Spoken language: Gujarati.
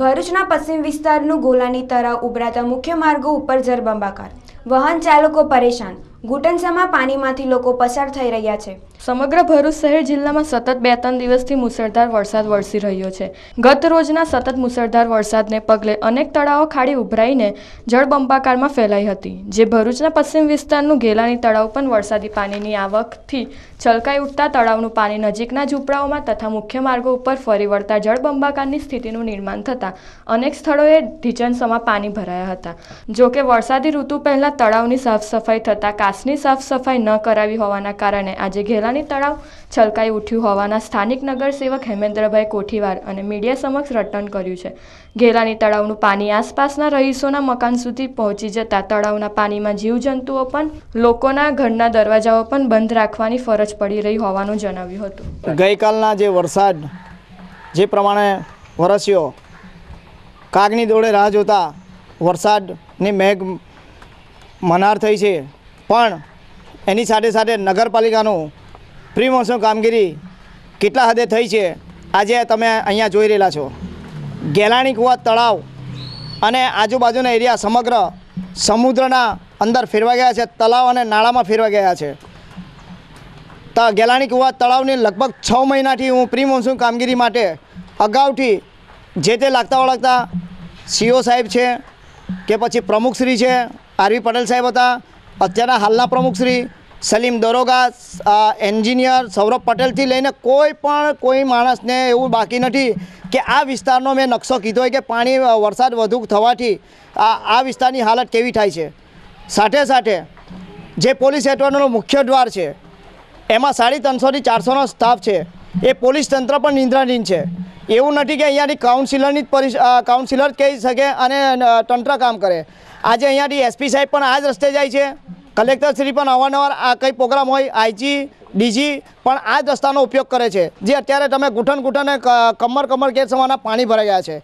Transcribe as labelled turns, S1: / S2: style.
S1: ભરૂચના પશ્ચિમ વિસ્તારનું ગોલાની તળાવ ઉભરાતા મુખ્ય માર્ગો ઉપર જરબંબાકાર વાહન ચાલકો પરેશાન ઘૂંટણસામાં પાણીમાંથી લોકો પસાર થઈ રહ્યા છે સમગ્ર ભરૂચ શહેર જિલ્લામાં સતત બે ત્રણ દિવસથી મુસળધાર વરસાદ વરસી રહ્યો છે ગત રોજના સતત મુસળધાર વરસાદને પગલે અનેક તળાવો ખાડી ઉભરાઈને જળબંબાકારમાં ફેલાઈ હતી જે ભરૂચના પશ્ચિમ વિસ્તારનું ઘેલાની તળાવ પણ વરસાદી પાણીની આવકથી છલકાઈ ઉઠતા તળાવનું પાણી નજીકના ઝૂંપડાઓમાં તથા મુખ્ય માર્ગો ઉપર ફરી વળતા જળ બંબાકારની સ્થિતિનું નિર્માણ થતાં અનેક સ્થળોએ ઢીચણસમાં પાણી ભરાયા હતા જોકે વરસાદી ઋતુ પહેલાં તળાવની સાફસફાઈ થતાં રાસની સાફ સફાઈ ન કરાવી હોવાના કારણે આજે ઘેલાની તળાવ છલકાઈ ઉઠ્યું હોવાના સ્થાનિક નગરસેવક હેમેન્દ્રભાઈ કોઠીવાર અને મીડિયા સમક્ષ રટન કર્યું છે ઘેલાની તળાવનું પાણી આસપાસના રહીશોના મકાન સુધી પહોંચી જતા તળાવના પાણીમાં જીવજંતુઓ પણ લોકોના ઘરના દરવાજાઓ પણ બંધ રાખવાની ફરજ પડી રહી હોવાનું જણાવ્યું હતું
S2: ગઈકાલના જે વરસાદ જે પ્રમાણે વરસ્યો કાગની દોડે રાહ જોતા વરસાદની મેઘ મનાર થઈ છે પણ એની સાથે સાથે નગરપાલિકાનું પ્રી મોન્સૂન કામગીરી કેટલા હદે થઈ છે આજે તમે અહીંયા જોઈ રહેલા છો ગેલાણી કુવા તળાવ અને આજુબાજુના એરિયા સમગ્ર સમુદ્રના અંદર ફેરવા ગયા છે તળાવ અને નાળામાં ફેરવા ગયા છે તો ગેલાણી કુવા તળાવની લગભગ છ મહિનાથી હું પ્રી મોન્સૂન કામગીરી માટે અગાઉથી જે તે લાગતા ઓળખતા સીઓ સાહેબ છે કે પછી પ્રમુખશ્રી છે આરવી પટેલ સાહેબ હતા અત્યારના હાલના પ્રમુખ શ્રી સલીમ દરોગા એન્જિનિયર સૌરભ પટેલથી લઈને કોઈ પણ કોઈ માણસને એવું બાકી નથી કે આ વિસ્તારનો મેં નકશો કીધો કે પાણી વરસાદ વધુ થવાથી આ વિસ્તારની હાલત કેવી થાય છે સાથે સાથે જે પોલીસ હેઠળનો મુખ્ય દ્વાર છે એમાં સાડી ત્રણસોથી ચારસોનો સ્ટાફ છે એ પોલીસ તંત્ર પણ નિંદ્રાધીન છે એવું નથી કે અહીંયાની કાઉન્સિલરની જ કાઉન્સિલર કહી શકે અને તંત્ર કામ કરે આજે અહીંયાથી એસપી સાહેબ પણ આ જ રસ્તે જાય છે કલેક્ટરશ્રી પણ અવારનવાર આ કંઈ પ્રોગ્રામ હોય આઈજી ડીજી પણ આ જ રસ્તાનો ઉપયોગ કરે છે જે અત્યારે તમે ઘૂંટણ ઘૂંટણે કમર કમર ગેર સમાના પાણી ભરાઈ છે